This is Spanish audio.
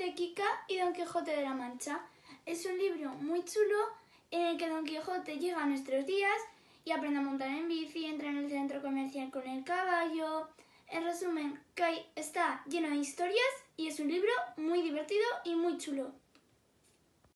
de Kika y Don Quijote de la Mancha. Es un libro muy chulo en el que Don Quijote llega a nuestros días y aprende a montar en bici, entra en el centro comercial con el caballo. En resumen, está lleno de historias y es un libro muy divertido y muy chulo.